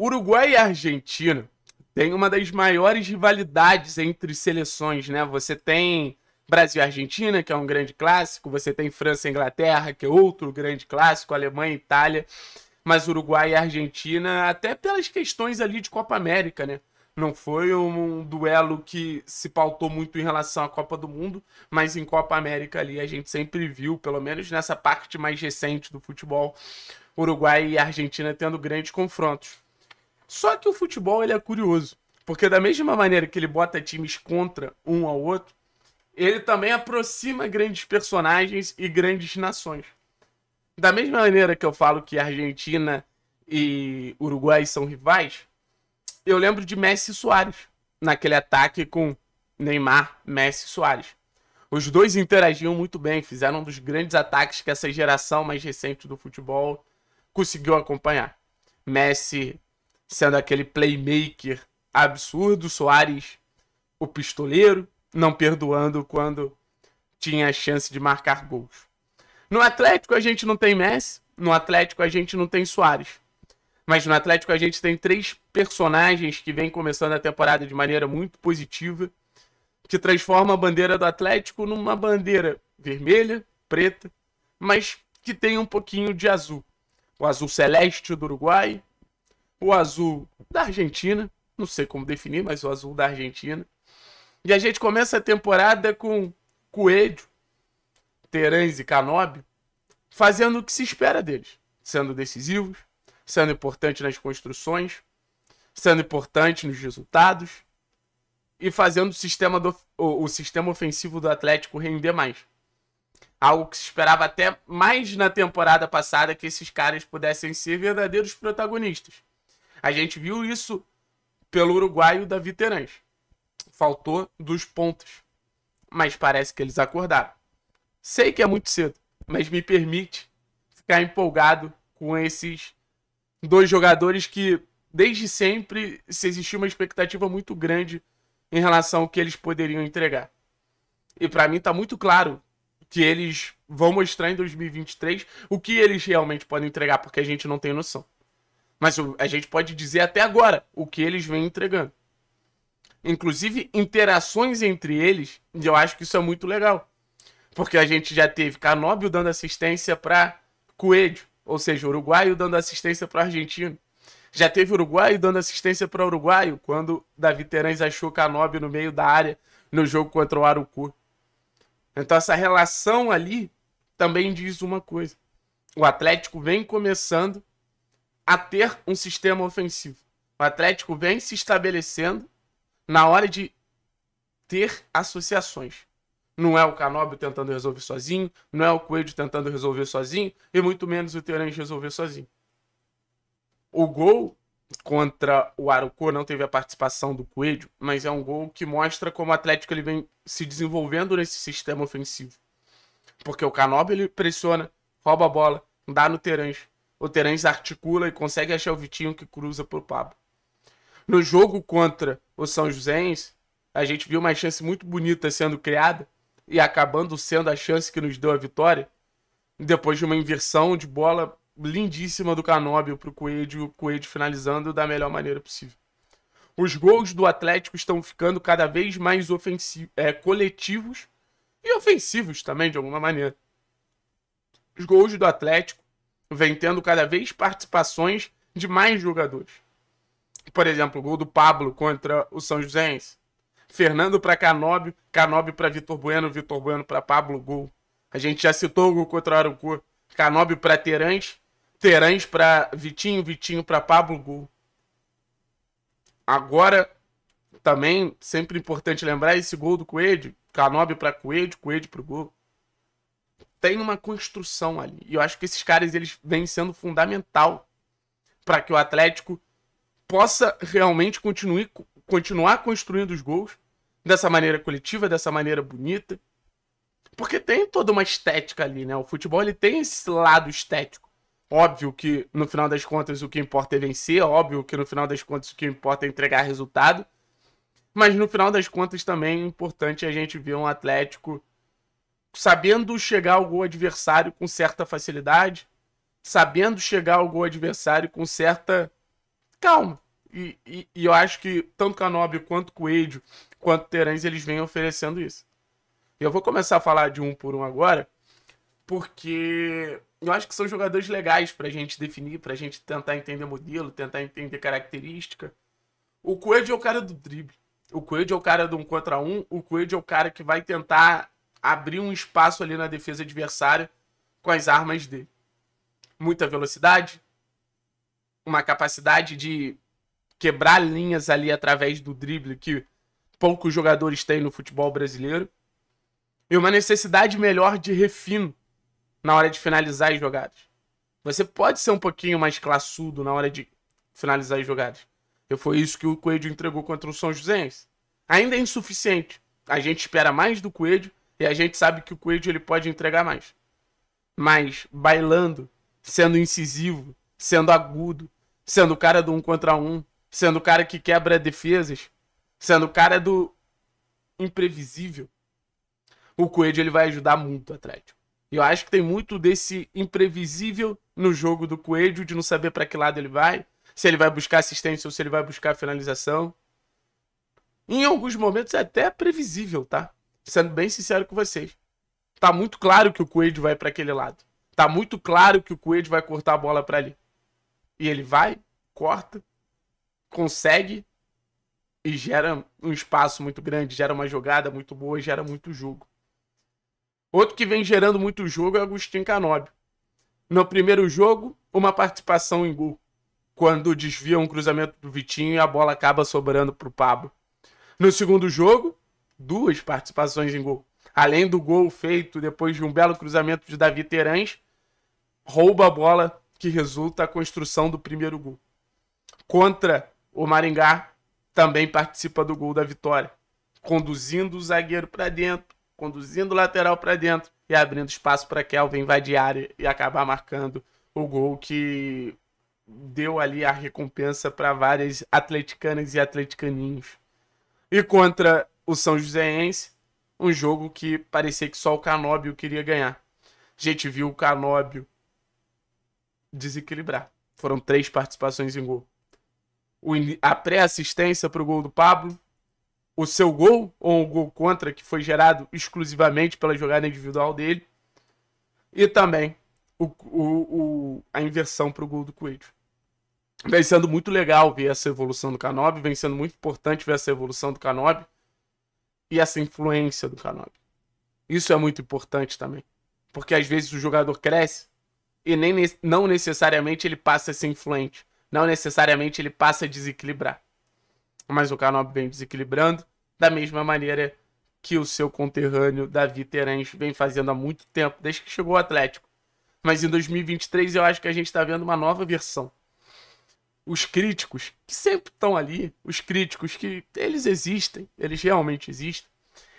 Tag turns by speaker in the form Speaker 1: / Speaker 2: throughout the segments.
Speaker 1: Uruguai e Argentina tem uma das maiores rivalidades entre seleções, né? Você tem Brasil e Argentina, que é um grande clássico, você tem França e Inglaterra, que é outro grande clássico, Alemanha e Itália, mas Uruguai e Argentina, até pelas questões ali de Copa América, né? Não foi um duelo que se pautou muito em relação à Copa do Mundo, mas em Copa América ali a gente sempre viu, pelo menos nessa parte mais recente do futebol, Uruguai e Argentina tendo grandes confrontos. Só que o futebol ele é curioso, porque da mesma maneira que ele bota times contra um ao outro, ele também aproxima grandes personagens e grandes nações. Da mesma maneira que eu falo que Argentina e Uruguai são rivais, eu lembro de Messi e Soares, naquele ataque com Neymar, Messi e Soares. Os dois interagiam muito bem, fizeram um dos grandes ataques que essa geração mais recente do futebol conseguiu acompanhar. Messi sendo aquele playmaker absurdo, Soares o pistoleiro, não perdoando quando tinha a chance de marcar gols. No Atlético a gente não tem Messi, no Atlético a gente não tem Soares. Mas no Atlético a gente tem três personagens que vêm começando a temporada de maneira muito positiva, que transforma a bandeira do Atlético numa bandeira vermelha, preta, mas que tem um pouquinho de azul. O azul celeste do Uruguai, o azul da Argentina, não sei como definir, mas o azul da Argentina. E a gente começa a temporada com Coelho, Terãs e Canóbio fazendo o que se espera deles, sendo decisivos, sendo importante nas construções, sendo importante nos resultados e fazendo o sistema, do, o, o sistema ofensivo do Atlético render mais. Algo que se esperava até mais na temporada passada que esses caras pudessem ser verdadeiros protagonistas. A gente viu isso pelo uruguaio da Viterãs. Faltou dos pontos. Mas parece que eles acordaram. Sei que é muito cedo, mas me permite ficar empolgado com esses dois jogadores que desde sempre se existia uma expectativa muito grande em relação ao que eles poderiam entregar. E para mim tá muito claro que eles vão mostrar em 2023 o que eles realmente podem entregar, porque a gente não tem noção. Mas a gente pode dizer até agora o que eles vêm entregando. Inclusive, interações entre eles, eu acho que isso é muito legal. Porque a gente já teve Canóbio dando assistência para Coelho, ou seja, uruguaio dando assistência para argentino. Já teve uruguaio dando assistência para uruguaio quando Davi Terães achou Canóbio no meio da área no jogo contra o Arucu. Então, essa relação ali também diz uma coisa. O Atlético vem começando a ter um sistema ofensivo. O Atlético vem se estabelecendo na hora de ter associações. Não é o Canóbio tentando resolver sozinho, não é o Coelho tentando resolver sozinho, e muito menos o Terence resolver sozinho. O gol contra o Arucô não teve a participação do Coelho, mas é um gol que mostra como o Atlético ele vem se desenvolvendo nesse sistema ofensivo. Porque o Canóbio ele pressiona, rouba a bola, dá no Terence o Terence articula e consegue achar o Vitinho que cruza pro Pablo. No jogo contra o São Joséense, a gente viu uma chance muito bonita sendo criada e acabando sendo a chance que nos deu a vitória. Depois de uma inversão de bola lindíssima do Canóbio pro Coelho, o Coelho finalizando da melhor maneira possível. Os gols do Atlético estão ficando cada vez mais ofensivos, é, coletivos e ofensivos também, de alguma maneira. Os gols do Atlético vem tendo cada vez participações de mais jogadores. Por exemplo, o gol do Pablo contra o São Joséense. Fernando para Canóbio, Canóbio para Vitor Bueno, Vitor Bueno para Pablo, gol. A gente já citou o gol contra o Arucu. Canóbio para Terãs, Terãs para Vitinho, Vitinho para Pablo, gol. Agora, também, sempre importante lembrar esse gol do Coelho. Canóbio para Coelho, Coelho para o gol tem uma construção ali. E eu acho que esses caras eles vêm sendo fundamental para que o Atlético possa realmente continue, continuar construindo os gols dessa maneira coletiva, dessa maneira bonita. Porque tem toda uma estética ali, né? O futebol ele tem esse lado estético. Óbvio que no final das contas o que importa é vencer, óbvio que no final das contas o que importa é entregar resultado. Mas no final das contas também é importante a gente ver um Atlético sabendo chegar ao gol adversário com certa facilidade, sabendo chegar ao gol adversário com certa calma. E, e, e eu acho que tanto Canobi quanto Coelho, quanto Terãs, eles vêm oferecendo isso. Eu vou começar a falar de um por um agora, porque eu acho que são jogadores legais para a gente definir, para a gente tentar entender modelo, tentar entender característica. O Coelho é o cara do drible. O Coelho é o cara do um contra um. O Coelho é o cara que vai tentar abriu um espaço ali na defesa adversária com as armas dele. Muita velocidade, uma capacidade de quebrar linhas ali através do drible que poucos jogadores têm no futebol brasileiro. E uma necessidade melhor de refino na hora de finalizar as jogadas. Você pode ser um pouquinho mais classudo na hora de finalizar as jogadas. E foi isso que o Coelho entregou contra o São Joséense. Ainda é insuficiente. A gente espera mais do Coelho e a gente sabe que o Coelho ele pode entregar mais. Mas bailando, sendo incisivo, sendo agudo, sendo o cara do um contra um, sendo o cara que quebra defesas, sendo o cara do imprevisível, o Coelho ele vai ajudar muito o Atlético. E eu acho que tem muito desse imprevisível no jogo do Coelho, de não saber para que lado ele vai, se ele vai buscar assistência ou se ele vai buscar finalização. Em alguns momentos é até previsível, tá? Sendo bem sincero com vocês. Tá muito claro que o Coelho vai para aquele lado. Tá muito claro que o Coelho vai cortar a bola para ali. E ele vai, corta, consegue e gera um espaço muito grande, gera uma jogada muito boa, gera muito jogo. Outro que vem gerando muito jogo é o Agostinho Canobio. No primeiro jogo, uma participação em gol, quando desvia um cruzamento do Vitinho e a bola acaba sobrando para o Pablo. No segundo jogo, duas participações em gol. Além do gol feito depois de um belo cruzamento de Davi Terãs, rouba a bola que resulta a construção do primeiro gol. Contra o Maringá, também participa do gol da vitória, conduzindo o zagueiro para dentro, conduzindo o lateral para dentro e abrindo espaço para Kelvin invadir a área e acabar marcando o gol que deu ali a recompensa para várias atleticanas e atleticaninhos. E contra o São Joséense, um jogo que parecia que só o Canóbio queria ganhar. A gente viu o Canóbio desequilibrar. Foram três participações em gol. O, a pré-assistência para o gol do Pablo, o seu gol ou o gol contra, que foi gerado exclusivamente pela jogada individual dele, e também o, o, a inversão para o gol do Coelho vem sendo muito legal ver essa evolução do Canobi, vem sendo muito importante ver essa evolução do Canobi e essa influência do Canóbio. Isso é muito importante também. Porque às vezes o jogador cresce e nem, não necessariamente ele passa a ser influente. Não necessariamente ele passa a desequilibrar. Mas o Canóbio vem desequilibrando da mesma maneira que o seu conterrâneo Davi Terence vem fazendo há muito tempo, desde que chegou ao Atlético. Mas em 2023 eu acho que a gente está vendo uma nova versão os críticos que sempre estão ali, os críticos que eles existem, eles realmente existem.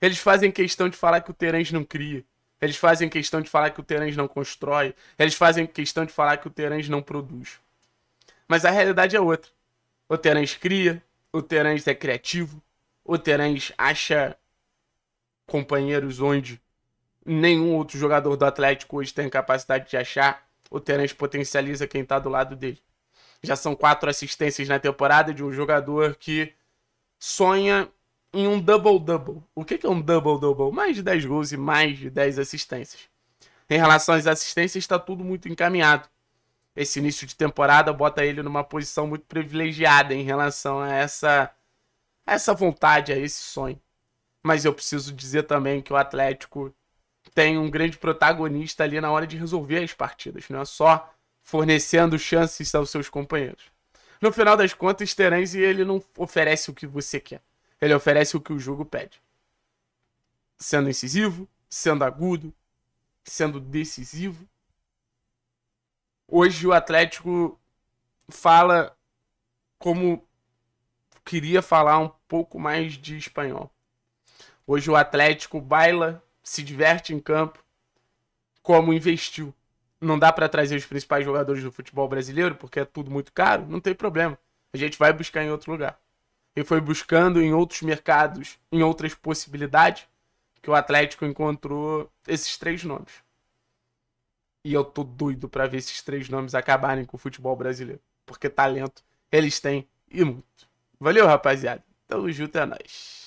Speaker 1: Eles fazem questão de falar que o Terence não cria. Eles fazem questão de falar que o Terence não constrói. Eles fazem questão de falar que o Terence não produz. Mas a realidade é outra. O Terence cria, o Terence é criativo, o Terence acha companheiros onde nenhum outro jogador do Atlético hoje tem capacidade de achar. O Terence potencializa quem está do lado dele. Já são quatro assistências na temporada de um jogador que sonha em um double-double. O que é um double-double? Mais de 10 gols e mais de 10 assistências. Em relação às assistências, está tudo muito encaminhado. Esse início de temporada bota ele numa posição muito privilegiada em relação a essa, a essa vontade, a esse sonho. Mas eu preciso dizer também que o Atlético tem um grande protagonista ali na hora de resolver as partidas. Não é só fornecendo chances aos seus companheiros. No final das contas, Terence ele não oferece o que você quer. Ele oferece o que o jogo pede. Sendo incisivo, sendo agudo, sendo decisivo. Hoje o Atlético fala como queria falar um pouco mais de espanhol. Hoje o Atlético baila, se diverte em campo, como investiu não dá para trazer os principais jogadores do futebol brasileiro porque é tudo muito caro, não tem problema. A gente vai buscar em outro lugar. E foi buscando em outros mercados, em outras possibilidades, que o Atlético encontrou esses três nomes. E eu tô doido para ver esses três nomes acabarem com o futebol brasileiro, porque talento eles têm e muito. Valeu, rapaziada. Tamo junto, é nóis.